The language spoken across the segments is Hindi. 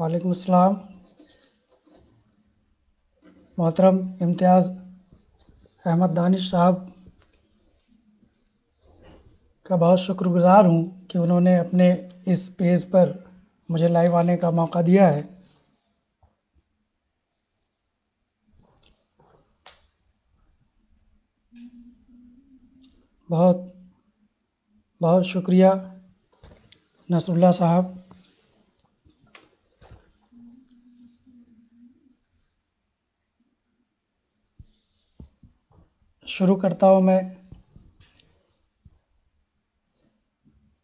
वालेकुम अस्सलाम मोहतरम इम्तियाज़ अहमद दानिश साहब का बहुत शुक्रगुज़ार हूँ कि उन्होंने अपने इस पेज पर मुझे लाइव आने का मौका दिया है बहुत बहुत शुक्रिया नसरुल्ला साहब शुरू करता हूँ मैं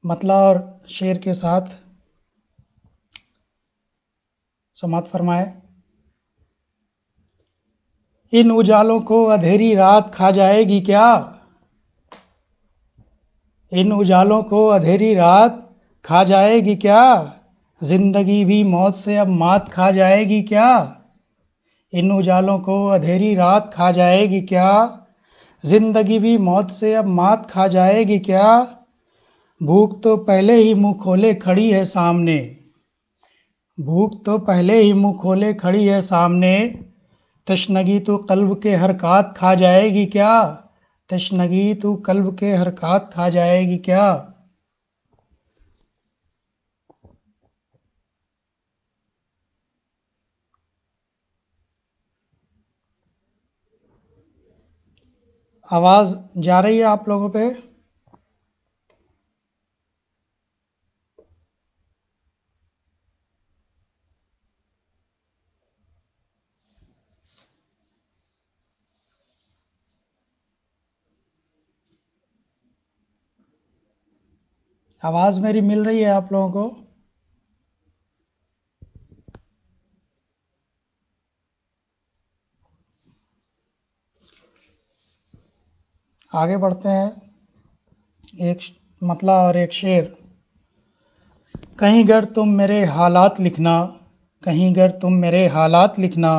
मतला और शेर के साथ समाप्त फरमाए इन उजालों को अधेरी रात खा जाएगी क्या इन उजालों को अधेरी रात खा जाएगी क्या जिंदगी भी मौत से अब मात खा जाएगी क्या इन उजालों को अधेरी रात खा जाएगी क्या जिंदगी भी मौत से अब मात खा जाएगी क्या भूख तो पहले ही मुंह खोले खड़ी है सामने भूख तो पहले ही मुंह खोले खड़ी है सामने तशनगी तो कल्ब के हरकत खा जाएगी क्या तशनगी तो कल्ब के हरकत खा जाएगी क्या आवाज जा रही है आप लोगों पे आवाज मेरी मिल रही है आप लोगों को आगे बढ़ते हैं एक मतला और एक शेर कहीं गर तुम मेरे हालात लिखना कहीं गर तुम मेरे हालात लिखना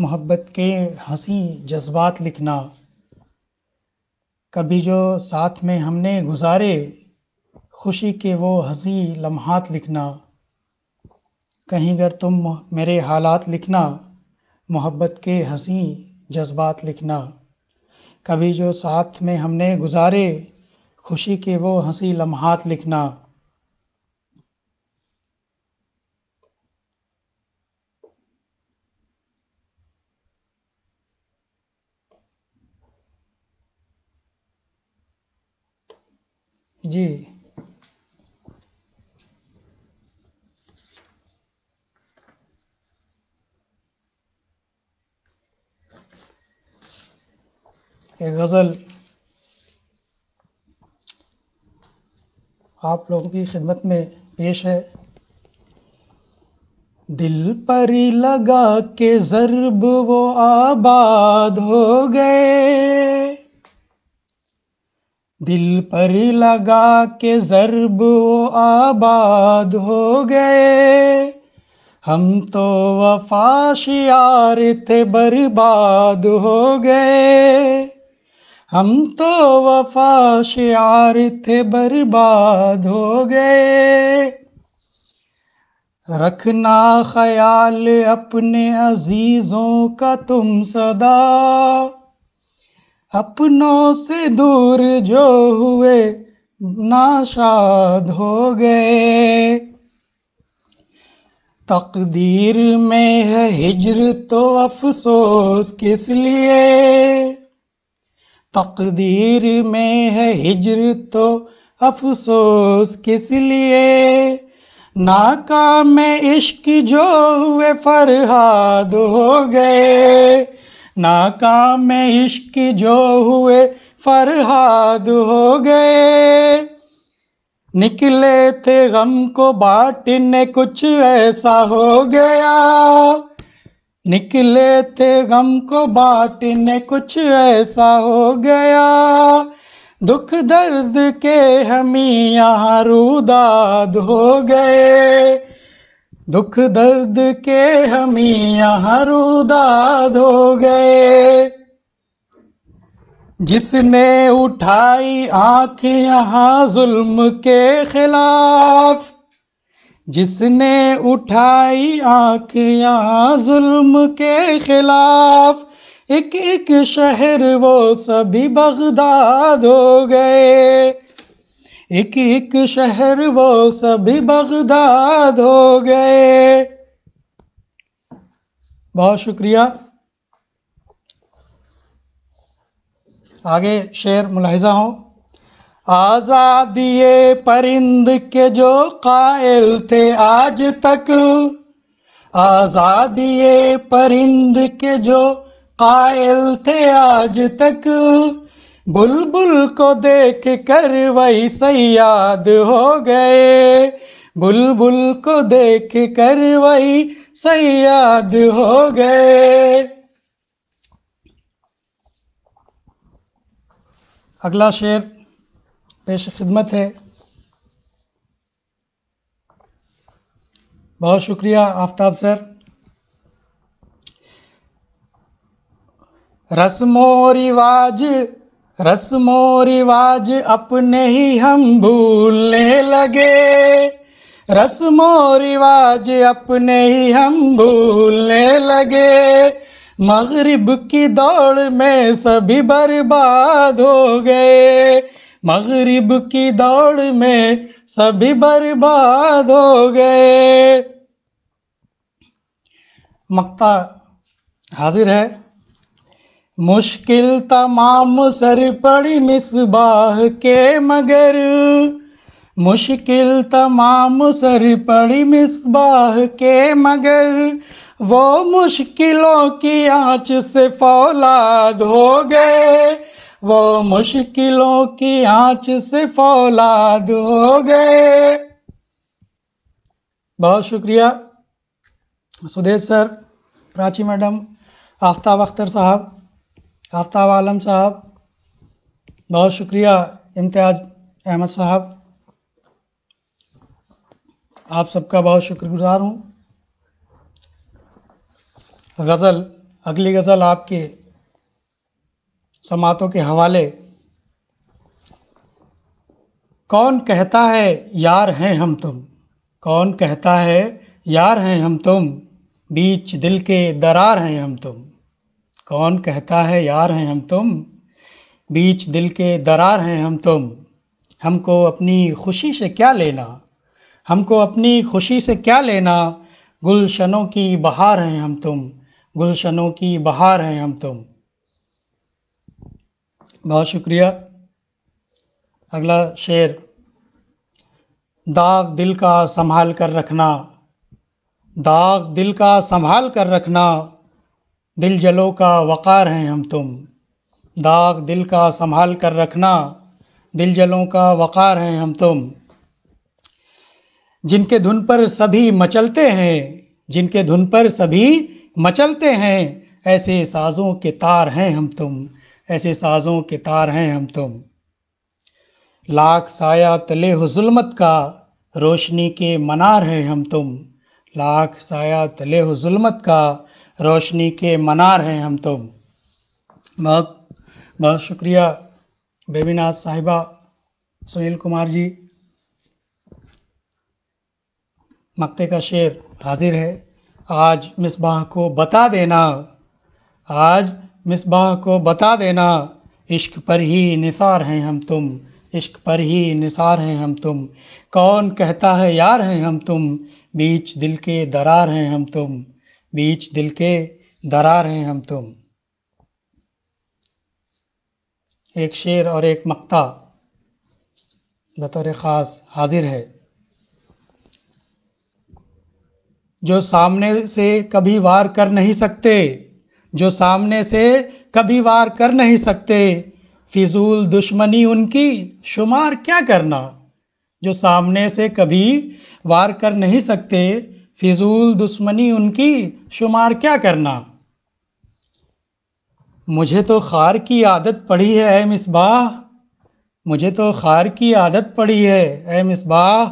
मोहब्बत के हंसी जज्बात लिखना कभी जो साथ में हमने गुजारे खुशी के वो हंसी लम्हात लिखना कहीं गर तुम मेरे हालात लिखना मोहब्बत के हंसी जज्बात लिखना कभी जो साथ में हमने गुजारे खुशी के वो हंसी लम्हात लिखना जी ये गज़ल आप लोगों की खिदमत में पेश है दिल पर लगा के जरब वो आबाद हो गए दिल पर लगा के जरब वो आबाद हो गए हम तो वफाशियार थे बर्बाद हो गए हम तो वफा शियार थे बर्बाद हो गए रखना ख्याल अपने अजीजों का तुम सदा अपनों से दूर जो हुए नाशाद हो गए तकदीर में है हिजर तो अफसोस किस लिए तकदीर में है हिजर तो अफसोस किस लिए नाकाम इश्क जो हुए फरहाद हो गए नाकाम इश्क जो हुए फरहाद हो गए निकले थे गम को बाटने कुछ ऐसा हो गया निकले थे गम को बांटने कुछ ऐसा हो गया दुख दर्द के हम यहाँ रूदाद हो गए दुख दर्द के हम यहाँ रूदाद हो गए जिसने उठाई आंख यहाँ जुल्म के खिलाफ जिसने उठाई आंखियां जुल्म के खिलाफ एक एक शहर वो सभी बगदाद हो गए एक एक शहर वो सभी बगदाद हो गए बहुत शुक्रिया आगे शेर मुलाहिजा हो आजादिए परिंद के जो कायल थे आज तक आजादी परिंद के जो कायल थे आज तक बुलबुल को देख कर वही सयाद हो गए बुलबुल को देख कर वही सयाद हो गए अगला शेर पेश खिदमत है बहुत शुक्रिया आफ्ताब सर रस्मो रिवाज रस्मो रिवाज अपने ही हम भूलने लगे रस्मो रिवाज अपने ही हम भूलने लगे मगरिब की दौड़ में सभी बर्बाद हो गए मगरिब की दौड़ में सभी बर्बाद हो गए मक्ता हाजिर है मुश्किल तमाम सर पड़ी मिसबाह के मगर मुश्किल तमाम सर पड़ी मिसबाह के मगर वो मुश्किलों की आंच से फौलाद हो गए वो मुश्किलों की आंच से फौलाद हो गए बहुत शुक्रिया सुदेश सर प्राची मैडम आफ्ताब अख्तर साहब आफ्ताब आलम साहब बहुत शुक्रिया इम्तियाज अहमद साहब आप सबका बहुत शुक्रगुजार हूँ गज़ल अगली गज़ल आपके समातों के हवाले कौन कहता है यार हैं हम तुम कौन कहता है यार हैं हम तुम बीच दिल के दरार हैं हम तुम कौन कहता है यार हैं हम तुम बीच दिल के दरार हैं हम तुम हमको अपनी खुशी से क्या लेना हमको अपनी खुशी से क्या लेना गुलशनों की बहार हैं हम तुम गुलशनों की बहार हैं हम तुम बहुत शुक्रिया अगला शेर दाग दिल का संभाल कर रखना दाग दिल का संभाल कर रखना दिल जलो का वक़ार हैं हम तुम दाग दिल का संभाल कर रखना दिल जलों का वक़ार हैं हम तुम जिनके धुन पर सभी मचलते हैं जिनके धुन पर सभी मचलते हैं ऐसे साजों के तार हैं हम तुम ऐसे साजों के तार हैं हम तुम लाख साया तले हुजुलमत का रोशनी के मनार हैं हम तुम लाख साया तले हुजुलमत का रोशनी के मनार हैं हम तुम बहुत बहुत शुक्रिया बेबीनाथ साहिबा सुनील कुमार जी मक्ते का शेर हाजिर है आज मिसबाह को बता देना आज मिसबाह को बता देना इश्क पर ही निसार हैं हम तुम इश्क पर ही निसार हैं हम तुम कौन कहता है यार हैं हम तुम बीच दिल के दरार हैं हम तुम बीच दिल के दरार हैं हम तुम एक शेर और एक मक्ता बतौर ख़ास हाजिर है जो सामने से कभी वार कर नहीं सकते जो सामने से कभी वार कर नहीं सकते फिजूल दुश्मनी उनकी शुमार क्या करना जो सामने से कभी वार कर नहीं सकते फिजूल दुश्मनी उनकी शुमार क्या करना मुझे तो खार की आदत पड़ी है इस मिसबाह मुझे तो खार की आदत पड़ी है इस मिसबाह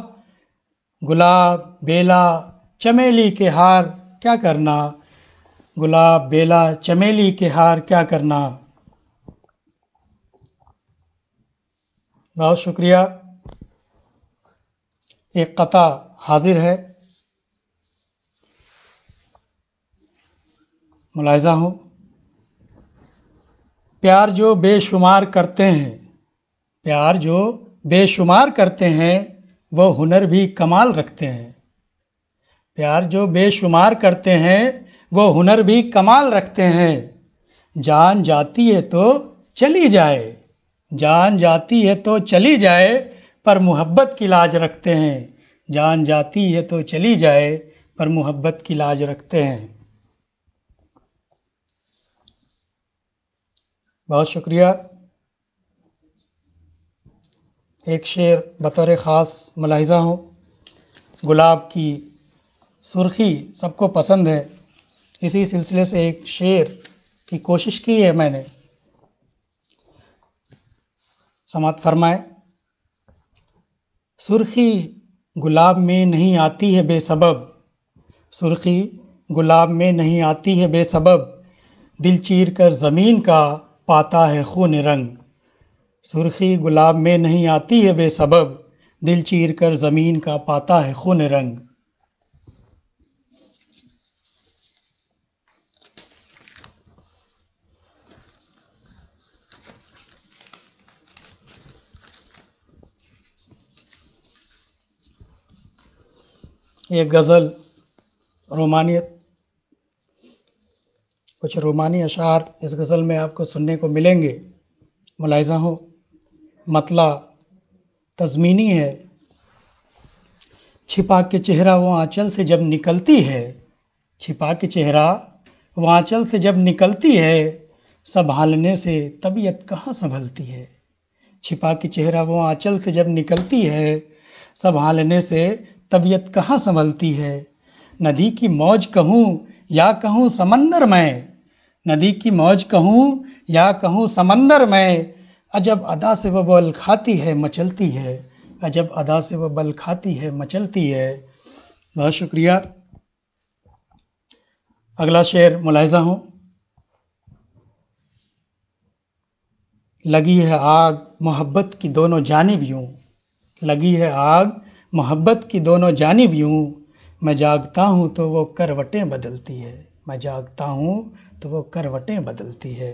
गुलाब बेला चमेली के हार क्या करना गुलाब बेला चमेली के हार क्या करना बहुत शुक्रिया एक कता हाजिर है मुलायजा हूँ प्यार जो बेशुमार करते हैं प्यार जो बेशुमार करते हैं वो हुनर भी कमाल रखते हैं प्यार जो बेशुमार करते हैं वो हुनर भी कमाल रखते हैं जान जाती है तो चली जाए जान जाती है तो चली जाए पर मोहब्बत की लाज रखते हैं जान जाती है तो चली जाए पर मोहब्बत की लाज रखते हैं बहुत शुक्रिया एक शेर बतौर ख़ास मुलाहिजा हो गुलाब की सुर्खी सबको पसंद है इसी सिलसिले से एक शेर की कोशिश की है मैंने समात फरमाए सुर्खी गुलाब में नहीं आती है बेसबब सुर्खी गुलाब में नहीं आती है बेसबब दिल चीर कर ज़मीन का पाता है खून रंग सुर्खी गुलाब में नहीं आती है बेसबब दिल चीर कर ज़मीन का पाता है खून रंग ये गज़ल रोमानियत कुछ रोमानी अशार इस गज़ल में आपको सुनने को मिलेंगे मुलायजा हो मतला तजमीनी है छिपा के चेहरा वो आंचल से जब निकलती है छिपा के चेहरा वो आंचल से जब निकलती है संभालने से तबीयत कहाँ संभलती है छिपा के चेहरा वो आंचल से जब निकलती है संभालने से तबीयत कहाँ संभलती है नदी की मौज कहूँ या कहूँ समंदर में नदी की मौज कहूँ या कहूँ समंदर में अजब अदा से वह बल खाती है मचलती है अजब अदा से वह बल खाती है मचलती है बहुत शुक्रिया अगला शेर मुलायजा हूँ लगी है आग मोहब्बत की दोनों जानब यूं लगी है आग मोहब्बत की दोनों जानब यूँ मैं जागता हूँ तो वो करवटें बदलती है मैं जागता हूँ तो वो करवटें बदलती है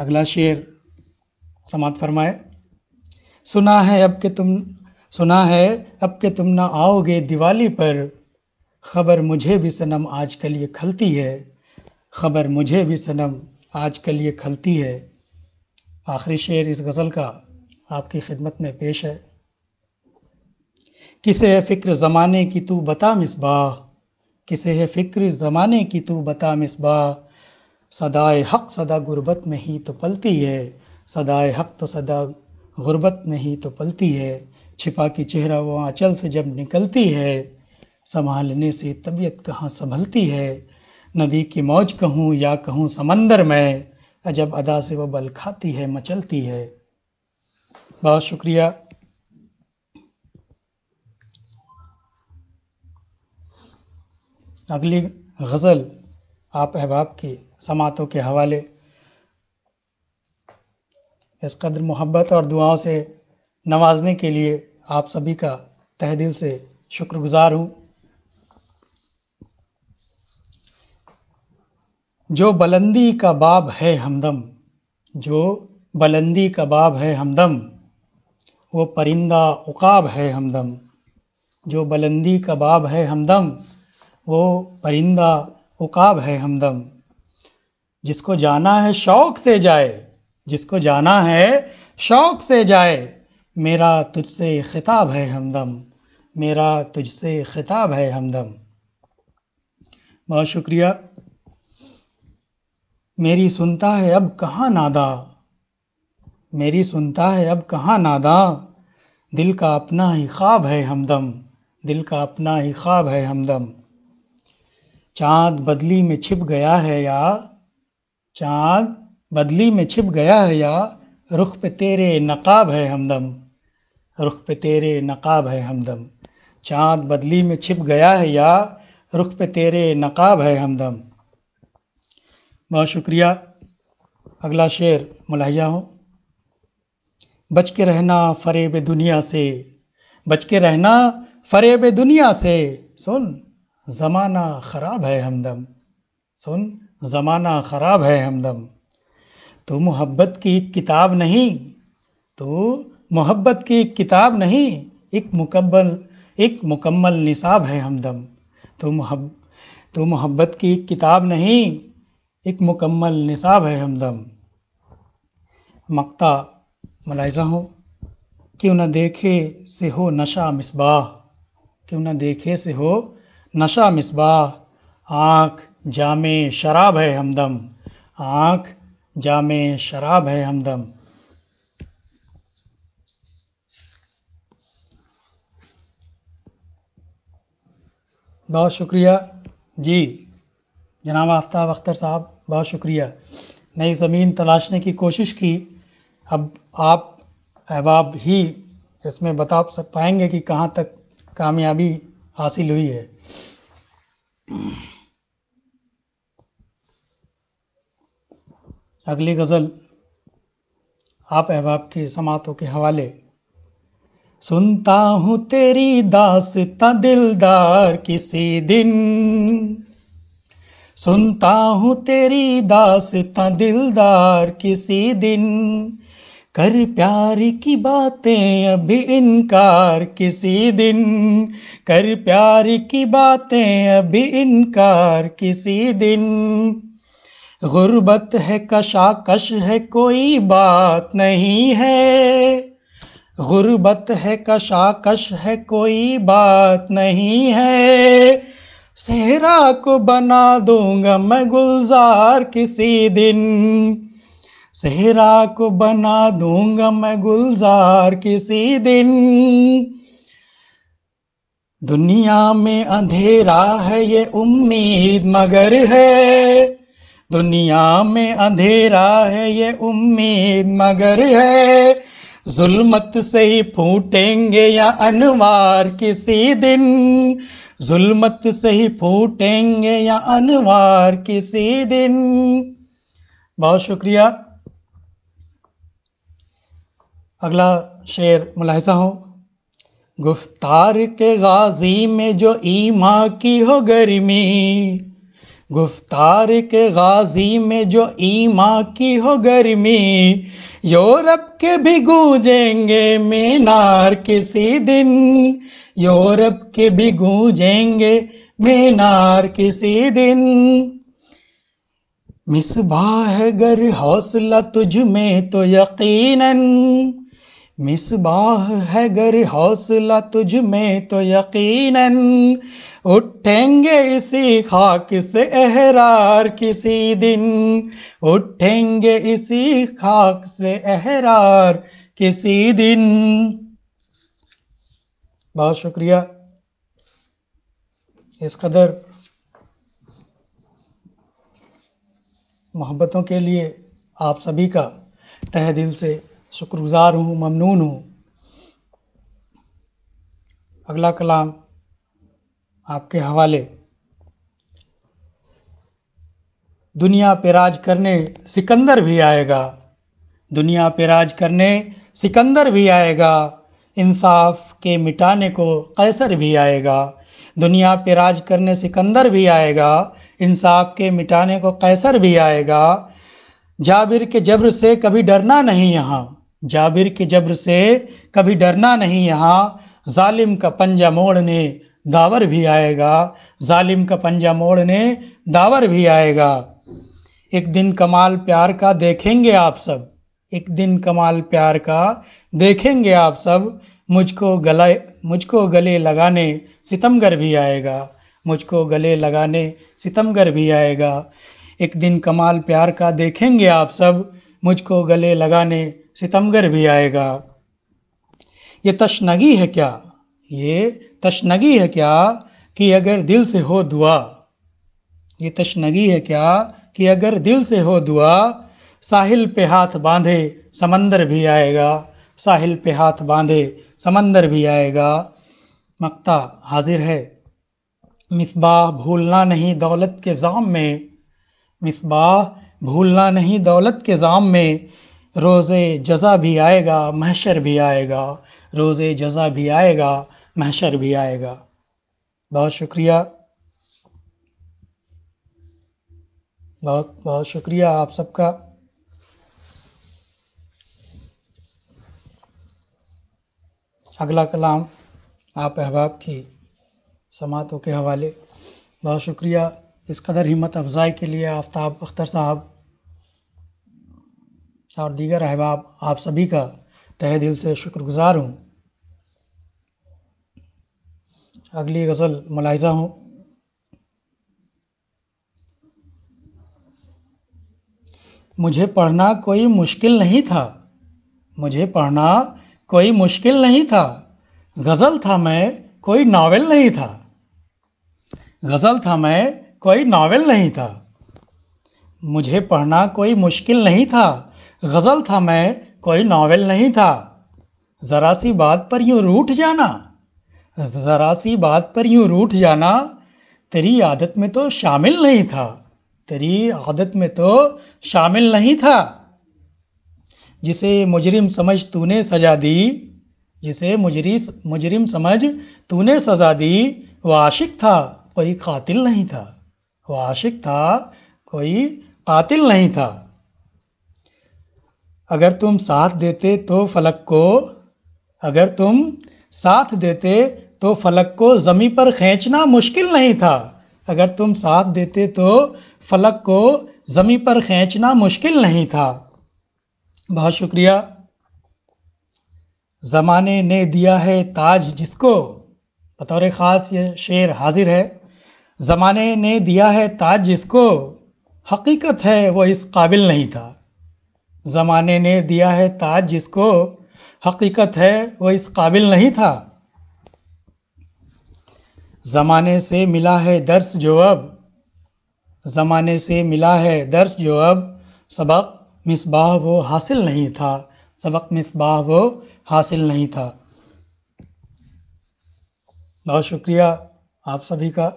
अगला शेर समाप्त फरमाए सुना है अब के तुम सुना है अब के तुम ना आओगे दिवाली पर खबर मुझे भी सनम आजकल ये खलती है खबर मुझे भी सनम आजकल ये खलती है आखिरी शेर इस गज़ल का आपकी खिदमत में पेश है किसे है फ़िक्र ज़माने की तू बता मिसबा किसे है फ़िक्र ज़माने की तू बता मिसबा सदाए हक सदा गुरबत में ही तो पलती है सदाए हक तो सदा गुरबत में ही तो पलती है छिपा की चेहरा वो आंचल से जब निकलती है संभालने से तबीयत कहाँ संभलती है नदी की मौज कहूँ या कहूँ समंदर में अजब अदा से वो बल खाती है मचलती है बहुत शुक्रिया अगली गज़ल आप अहबाब की समातों के हवाले इस कदर मोहब्बत और दुआओं से नवाजने के लिए आप सभी का तह दिल से शुक्रगुजार हूँ जो बुलंदी का बाब है हमदम जो बुलंदी का बाब है हमदम वो परिंदा उकाब है हमदम जो बुलंदी का बाब है हमदम वो परिंदा उकाब है हमदम जिसको जाना है शौक से जाए जिसको जाना है शौक से जाए मेरा तुझसे खिताब है हमदम मेरा तुझसे खिताब है हमदम बहुत शुक्रिया मेरी सुनता है अब कहाँ नादा मेरी सुनता है अब कहाँ नादा दिल का अपना ही ख्वाब है हमदम दिल का अपना ही ख्वाब है हमदम चांद बदली में छिप गया है या चांद बदली में छिप गया है या रुख पे तेरे नकाब है हमदम रुख पे तेरे नकाब है हमदम चांद बदली में छिप गया है या रुख पे तेरे नकाब है हमदम बहुत शुक्रिया अगला शेर मुलाहिजा हो बच के रहना फरेब दुनिया से बच के रहना फरेब दुनिया से सुन ज़माना ख़राब है हमदम सुन ज़माना ख़राब है हमदम तो मोहब्बत की एक किताब नहीं तो मोहब्बत की एक किताब नहीं एक मुकम्मल एक मुकम्मल निसाब है हमदम तो मोहब तू मोहब्बत की एक किताब नहीं एक मुकम्मल निसाब है हमदम मक्ता मुलायजा हो क्यों न देखे से हो नशा मिसबाह क्यों न देखे से हो नशा मिसबाह आँख जामे शराब है हमदम आँख जामे शराब है हमदम बहुत शुक्रिया जी जनाब आफ्ताब अख्तर साहब बहुत शुक्रिया नई ज़मीन तलाशने की कोशिश की अब आप अहबाब ही इसमें बता सक पाएंगे कि कहाँ तक कामयाबी हासिल हुई है अगली गज़ल आप अहबाब की समातों के हवाले सुनता हूँ तेरी दासता दिलदार किसी दिन सुनता हूं तेरी दासता दिलदार किसी दिन कर प्यार की बातें अभी इनकार किसी दिन कर प्यार की बातें अभी इनकार किसी दिन गुर्बत है कशाकश है कोई बात नहीं है गुर्बत है कशाकश है कोई बात नहीं है सेहरा को बना दूंगा मैं गुलजार किसी दिन सेहरा को बना दूंगा मैं गुलजार किसी दिन दुनिया में अंधेरा है ये उम्मीद मगर है दुनिया में अंधेरा है ये उम्मीद मगर है जुल्मत से ही फूटेंगे या अनवार किसी दिन जुल्मत से ही फूटेंगे या अनवार किसी दिन बहुत शुक्रिया अगला शेर मुलाहिजा हो गुफ्तार के गाजी में जो ईमा की हो गर्मी गुफ्तार के गाजी में जो ईमा की हो गर्मी यूरोप के भी गूंजेंगे मीनार किसी दिन यूरोप के भी गूंजेंगे मीनार किसी दिन मिसबा है गर हौसला तुझ में तो यकीनन मिसबाह है गर हौसला तुझ में तो यकीनन उठेंगे इसी खाक से एहरार किसी दिन उठेंगे इसी खाक से एहरार किसी दिन बहुत शुक्रिया इस कदर मोहब्बतों के लिए आप सभी का तह दिल से शुक्रगुजार हूँ ममनून हूँ अगला कलाम आपके हवाले दुनिया पे राज करने सिकंदर भी आएगा दुनिया पे राज करने सिकंदर भी आएगा इंसाफ के मिटाने को कैसर भी आएगा दुनिया पे राज करने सिकंदर भी आएगा इंसाफ के मिटाने को कैसर भी आएगा जाबिर के जबर से कभी डरना नहीं यहाँ जाबिर के जबर से कभी डरना नहीं यहाँ जालिम का पंजा मोड़ने दावर भी आएगा जालिम का पंजा मोड़ने दावर भी आएगा एक दिन कमाल प्यार का देखेंगे आप सब एक दिन कमाल प्यार का देखेंगे आप सब मुझको गले मुझको गले लगाने सितमगर भी आएगा मुझको गले लगाने सितमगर भी आएगा एक दिन कमाल प्यार का देखेंगे आप सब मुझको गले लगाने सितमगर भी आएगा ये तशनगी है क्या ये तशनगी है क्या कि अगर दिल से हो दुआ ये तशनगी है क्या कि अगर दिल से हो दुआ साहिल पे हाथ बांधे समंदर भी आएगा साहिल पे हाथ बांधे समंदर भी आएगा मक्ता हाजिर है मिसबाह भूलना नहीं दौलत के जाम में मिसबाह भूलना नहीं दौलत के जाम में रोज़ जज़ा भी आएगा महशर भी आएगा रोज़ जज़ा भी आएगा महशर भी आएगा बहुत शुक्रिया बहुत बहुत शुक्रिया आप सबका अगला कलाम आप अहबाब की समातों के हवाले बहुत शुक्रिया इस कदर हिम्मत अफजाई के लिए आफ्ताब अख्तर साहब और दीगर अहबाब आप सभी का तह दिल से शुक्रगुजार हूँ अगली गज़ल मुलायजा हूँ मुझे पढ़ना कोई मुश्किल नहीं था मुझे पढ़ना कोई मुश्किल नहीं था गज़ल था मैं कोई नावल नहीं था गज़ल था मैं कोई नावल नहीं था मुझे पढ़ना कोई मुश्किल नहीं था गज़ल था मैं कोई नावल नहीं था ज़रा सी बात पर यूं रूठ जाना ज़रा सी बात पर यूं रूठ जाना तेरी आदत में तो शामिल नहीं था तेरी आदत में तो शामिल नहीं था जिसे मुजरिम समझ तूने सजा दी जिसे मुजरी मुजरिम समझ तूने सजा दी वह आशिक था कोई कातिल नहीं था वह आशिक था कोई कातिल नहीं था अगर तुम साथ देते तो फलक को अगर तुम साथ देते तो फलक को ज़मी पर खींचना मुश्किल नहीं था अगर तुम साथ देते तो फलक को ज़मी पर खींचना मुश्किल नहीं था बहुत शुक्रिया ज़माने ने दिया है ताज जिसको बतौर ख़ास ये शेर हाजिर है ज़माने ने दिया है ताज जिसको हकीकत है वो इस काबिल नहीं था ज़माने ने दिया है ताज जिसको हकीकत है वो इस काबिल नहीं था ज़माने से मिला है दर्स जो अब ज़माने से मिला है दर्स जो अब सबक मिसबाह वो हासिल नहीं था सबक मिसबाह वो हासिल नहीं था बहुत शुक्रिया आप सभी का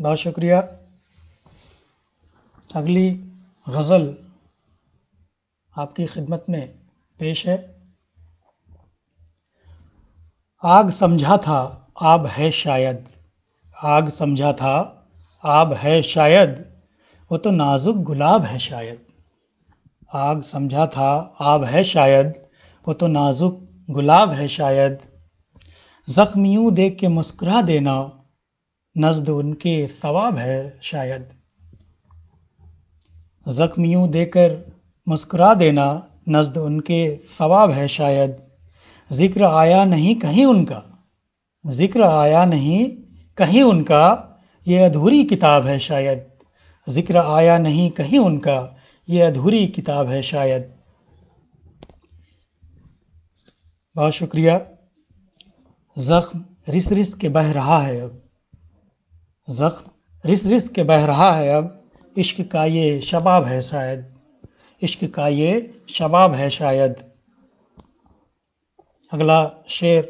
बहुत शुक्रिया अगली गज़ल आपकी खिदमत में पेश है आग समझा था आब है शायद आग समझा था आब है शायद वो तो नाजुक गुलाब है शायद आग समझा था आब है शायद वो तो नाजुक गुलाब है शायद ज़ख्मियों देख के मुस्कुरा देना नज़द उनके सवाब है शायद ज़ख्मियों देकर मुस्कुरा देना नज़द उनके सवाब है शायद ज़िक्र आया नहीं कहीं उनका ज़िक्र आया नहीं कहीं उनका ये अधूरी किताब है शायद ज़िक्र आया नहीं कहीं उनका ये अधूरी किताब है शायद बहुत शुक्रिया ज़ख्म रिस रिस के बह रहा है अब ज़ख्म रिस रिस के बह रहा है अब इश्क का ये शबाब है शायद इश्क का ये शबाब है शायद अगला शेर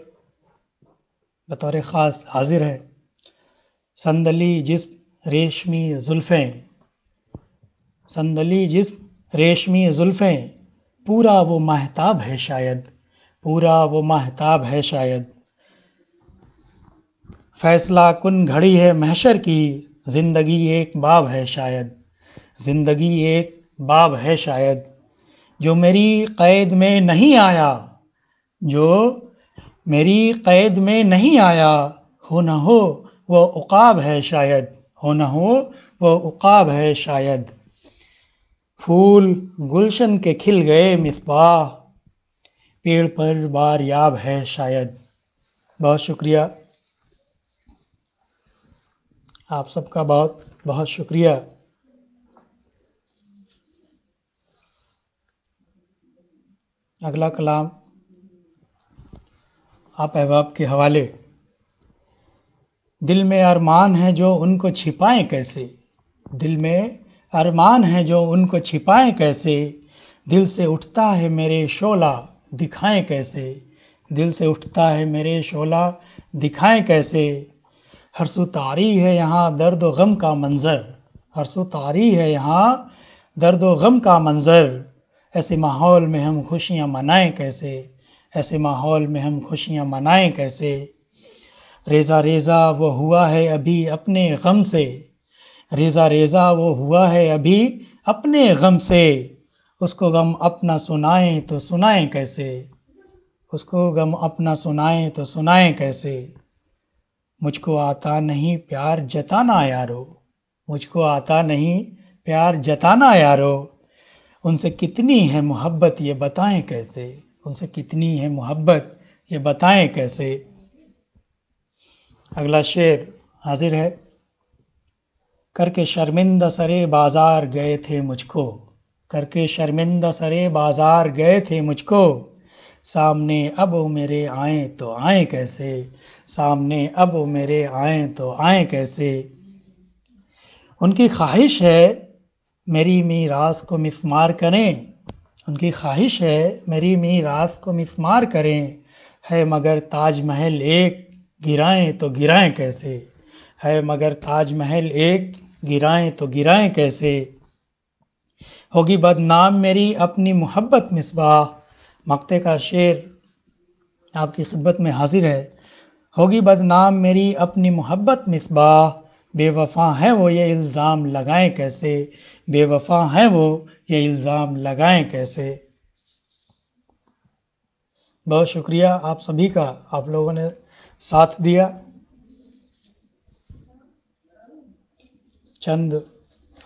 बतौर ख़ास हाजिर है संदली जिस्म रेशमी जुल्फ़ें संदली जिस्म रेशमी जुल्फ़ें पूरा वो महताब है शायद पूरा वो महताब है शायद फैसला कुन घड़ी है महशर की ज़िंदगी एक बाब है शायद ज़िंदगी एक बाब है शायद जो मेरी क़ैद में नहीं आया जो मेरी क़ैद में नहीं आया हो न हो वो उकाब है शायद हो न हो वो उकाब है शायद फूल गुलशन के खिल गए मिसबाह पेड़ पर बार याब है शायद बहुत शुक्रिया आप सबका बहुत बहुत शुक्रिया अगला कलाम आप अहबाब के हवाले दिल में अरमान है जो उनको छिपाएं कैसे दिल में अरमान है जो उनको छिपाएं कैसे दिल से उठता है मेरे शोला दिखाएं कैसे दिल से उठता है मेरे शोला दिखाएं कैसे हर्षो तारी है यहाँ दर्द व गम का मंज़र हर्षो तारी है यहाँ दर्द व गम का मंज़र ऐसे माहौल में हम खुशियाँ मनाएं कैसे ऐसे माहौल में हम खुशियाँ मनाएं कैसे रेजा रेजा वो हुआ है अभी अपने गम से रेजा रेजा वो हुआ है अभी अपने गम से उसको गम अपना सुनाएं तो सुनाएं कैसे उसको गम अपना सुनाएं तो सुनाएं कैसे मुझको आता नहीं प्यार जताना यारो मुझको आता नहीं प्यार जताना यारो उनसे कितनी है मोहब्बत ये बताएं कैसे उनसे कितनी है मोहब्बत ये बताएं कैसे अगला शेर हाजिर है करके शर्मिंदा सरे बाज़ार गए थे मुझको करके शर्मिंदा सरे बाज़ार गए थे मुझको सामने अब मेरे आए तो आए कैसे सामने अब मेरे आए तो आए कैसे उनकी ख्वाहिश है मेरी मी रास को मिसमार करें उनकी ख्वाहिश है मेरी मी रास को मिसमार करें है मगर ताजमहल एक गिराएं तो गिराएं कैसे है मगर ताजमहल एक गिराएं तो गिराएं कैसे होगी बदनाम मेरी अपनी मोहब्बत मिसबाह मक्ते का शेर आपकी खिदमत में हाजिर है होगी बदनाम मेरी अपनी मोहब्बत मिसबाह बेवफा है वो ये इल्ज़ाम लगाएं कैसे बेवफा है वो ये इल्ज़ाम लगाएं कैसे बहुत शुक्रिया आप सभी का आप लोगों ने साथ दिया चंद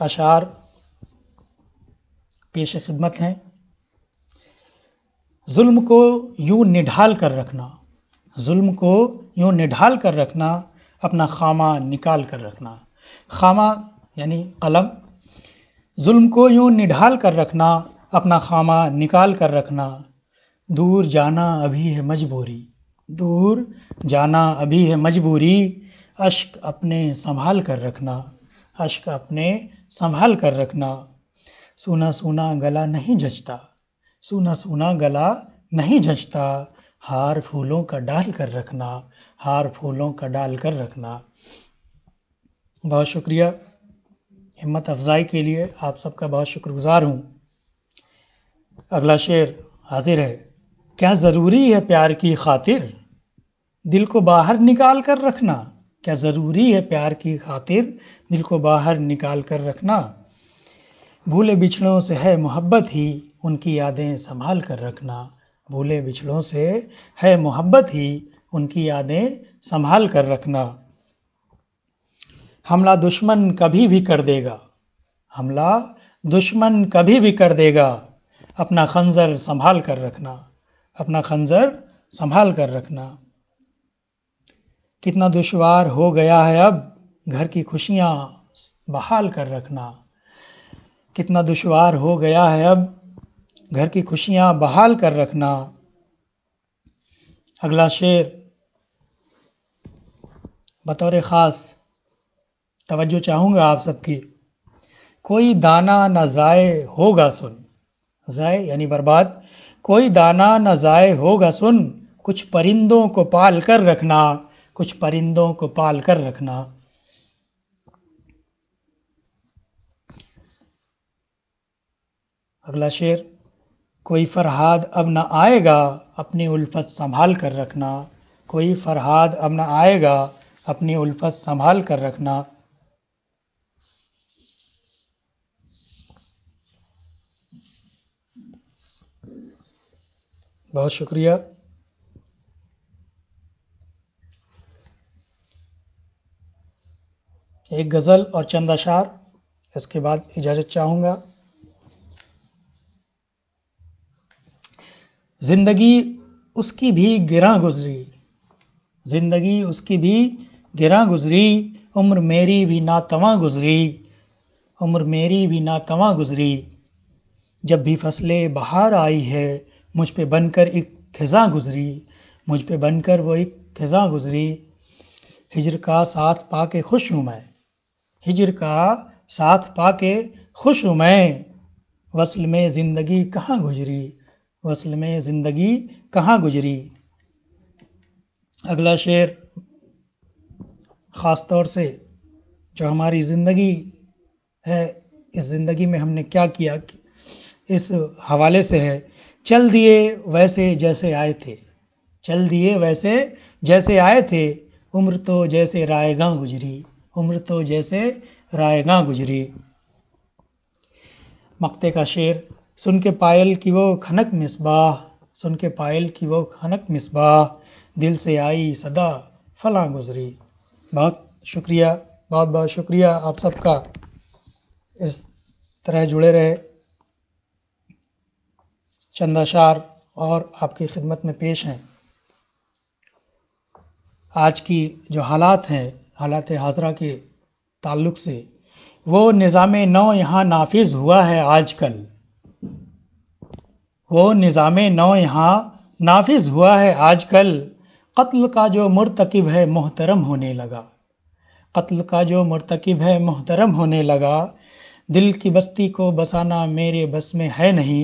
अशार पेश खिदमत हैं जुल्म को यूँ निढाल कर रखना जुल्म को यूं निढाल कर रखना अपना खामा निकाल कर रखना खामा यानी कलम जुल्म को यूँ निढाल कर रखना अपना खामा निकाल कर रखना दूर जाना अभी है मजबूरी दूर जाना अभी है मजबूरी अश्क अपने संभाल कर रखना अश्क अपने संभाल कर रखना सुना सुना गला नहीं जचता सूना सूना गला नहीं जचता हार फूलों का डाल कर रखना हार फूलों का डाल कर रखना बहुत शुक्रिया हिम्मत अफजाई के लिए आप सबका बहुत शुक्रगुजार हूँ अगला शेर हाजिर है क्या ज़रूरी है प्यार की खातिर दिल को बाहर निकाल कर रखना क्या ज़रूरी है प्यार की खातिर दिल को बाहर निकाल कर रखना भूले बिछड़ों से है मोहब्बत ही उनकी यादें संभाल कर रखना भूले बिछड़ों से है मोहब्बत ही उनकी यादें संभाल कर रखना हमला दुश्मन कभी भी कर देगा हमला दुश्मन कभी भी कर देगा अपना खंजर संभाल कर रखना अपना खंजर संभाल कर रखना कितना दुश्वार हो गया है अब घर की खुशियाँ बहाल कर रखना कितना दुश्वार हो गया है अब घर की खुशियां बहाल कर रखना अगला शेर बतौर ख़ास तवज्जो चाहूंगा आप सबकी कोई दाना न जाए होगा सुन जाए यानी बर्बाद कोई दाना न जाए होगा सुन कुछ परिंदों को पाल कर रखना कुछ परिंदों को पाल कर रखना अगला शेर कोई फरहाद अब ना आएगा अपनी उल्फत संभाल कर रखना कोई फरहाद अब ना आएगा अपनी उल्फत संभाल कर रखना बहुत शुक्रिया एक गज़ल और चंद अशार इसके बाद इजाज़त चाहूँगा ज़िंदगी उसकी भी गिरा गुजरी ज़िंदगी उसकी भी गिरा गुजरी उम्र मेरी भी ना तवा गुजरी उम्र मेरी भी नातवा गुजरी जब भी फसलें बाहर आई है मुझ पे बनकर एक खिजा गुजरी मुझ पे बनकर वो एक खिजा गुजरी हिजर का साथ पा के खुश हूँ मैं हिजर का साथ पा के खुश हूँ मैं वसल में ज़िंदगी कहाँ गुजरी वसल में ज़िंदगी कहाँ गुजरी अगला शेर ख़ास तौर से जो हमारी ज़िंदगी है इस ज़िंदगी में हमने क्या किया इस हवाले से है चल दिए वैसे जैसे आए थे चल दिए वैसे जैसे आए थे उम्र तो जैसे रायगा गुजरी उम्र तो जैसे रायगा गुजरी मक्ते का शेर सुन के पायल की वो खनक मिसबाह सुन के पायल की वो खनक मिसबाह दिल से आई सदा फला गुजरी बहुत शुक्रिया बहुत बहुत शुक्रिया आप सबका इस तरह जुड़े रहे चंदाशार और आपकी खिदमत में पेश हैं आज की जो हालात हैं हालात हाजरा के ताल्लुक से वो निज़ाम नौ यहाँ नाफिज हुआ है आजकल वो निज़ाम नौ यहाँ नाफिज हुआ है आजकल कत्ल का जो मरतकब है मोहतरम होने लगा कत्ल का जो मरतकब है मोहतरम होने लगा दिल की बस्ती को बसाना मेरे बस में है नहीं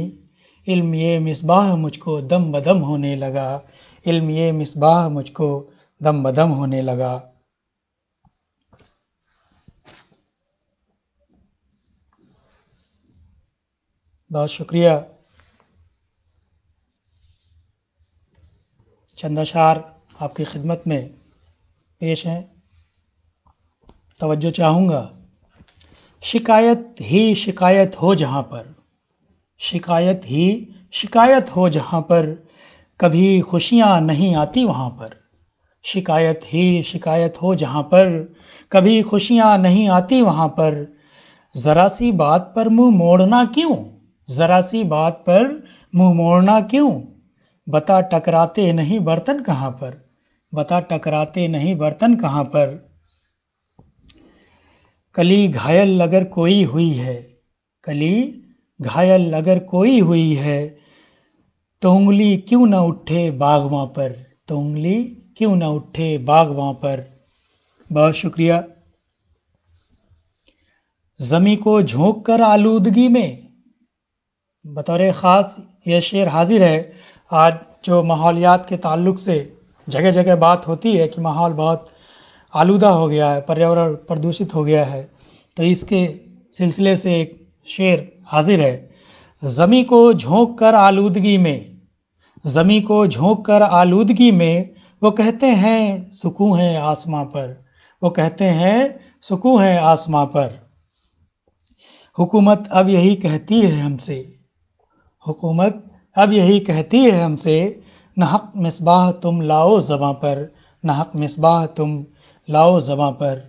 इल्म ये मिसबाह मुझको दम बदम होने लगा इल्म ये मिसबाह मुझको दम बदम होने लगा बहुत शुक्रिया चंदाशार आपकी खिदमत में पेश हैं तवज्जो चाहूँगा शिकायत ही शिकायत हो जहाँ पर शिकायत ही शिकायत हो जहाँ पर कभी खुशियाँ नहीं आती वहाँ पर शिकायत ही शिकायत हो जहाँ पर कभी खुशियाँ नहीं आती वहाँ पर ज़रा सी बात पर मुंह मोड़ना क्यों ज़रा सी बात पर मुंह मोड़ना क्यों बता टकराते नहीं बर्तन कहाँ पर बता टकराते नहीं बर्तन कहाँ पर कली घायल अगर कोई हुई है कली घायल अगर कोई हुई है तो उंगली क्यों ना उठे बागवा पर तो उंगली क्यों ना उठे बागवा पर बहुत शुक्रिया जमी को झोंक कर आलूदगी में बतौर ख़ास यह शेर हाजिर है आज जो माहौलियात के ताल्लुक से जगह जगह बात होती है कि माहौल बहुत आलूदा हो गया है पर्यावरण प्रदूषित हो गया है तो इसके सिलसिले से एक शेर हाजिर है ज़मी को झोंक कर आलूदगी में ज़मी को झोंक कर आलूदगी में वो कहते हैं सुकून है आसमां पर वो कहते हैं सुकून है आसमां पर हुकूमत अब यही कहती है हमसे हुकूमत अब यही कहती है हमसे नहक मिसबाह तुम लाओ जबा पर नहक मिसबाह तुम लाओ जबा पर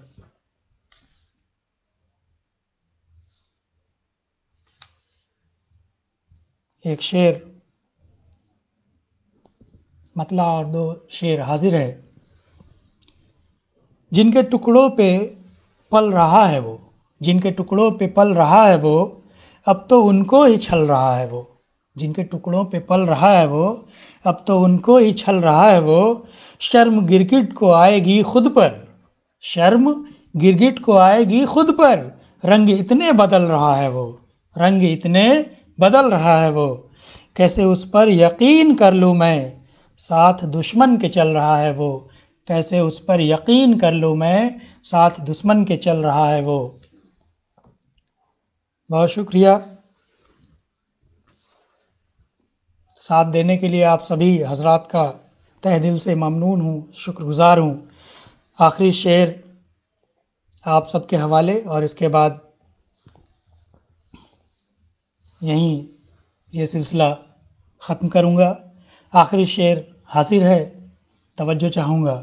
एक शेर मतला और दो शेर हाजिर है जिनके टुकड़ों पे पल रहा है वो जिनके टुकड़ों पे पल रहा है वो अब तो उनको ही छल रहा है वो जिनके टुकड़ों पे पल रहा है वो अब तो उनको ही छल रहा है वो शर्म गिरगिट को आएगी खुद पर शर्म गिरगिट को आएगी खुद पर रंग इतने बदल रहा है वो रंग इतने बदल रहा है वो कैसे उस पर यकीन कर लूँ मैं साथ दुश्मन के चल रहा है वो कैसे उस पर यकीन कर लूँ मैं साथ दुश्मन के चल रहा है वो बहुत शुक्रिया साथ देने के लिए आप सभी हजरात का तह दिल से ममनून हूँ शुक्रगुज़ार हूँ आखिरी शेर आप सबके हवाले और इसके बाद यहीं ये सिलसिला ख़त्म करूँगा आखिरी शेर हासिर है तवज्जो चाहूँगा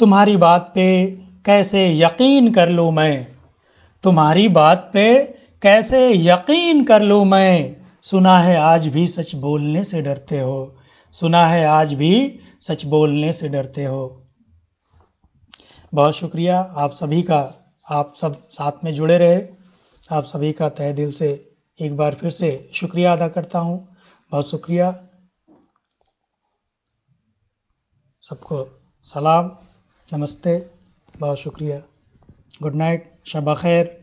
तुम्हारी बात पे कैसे यकीन कर लूँ मैं तुम्हारी बात पे कैसे यकीन कर लूँ मैं सुना है आज भी सच बोलने से डरते हो सुना है आज भी सच बोलने से डरते हो बहुत शुक्रिया आप सभी का आप सब साथ में जुड़े रहे आप सभी का तहे दिल से एक बार फिर से शुक्रिया अदा करता हूँ बहुत शुक्रिया सबको सलाम नमस्ते बहुत शुक्रिया गुड नाइट शब खैर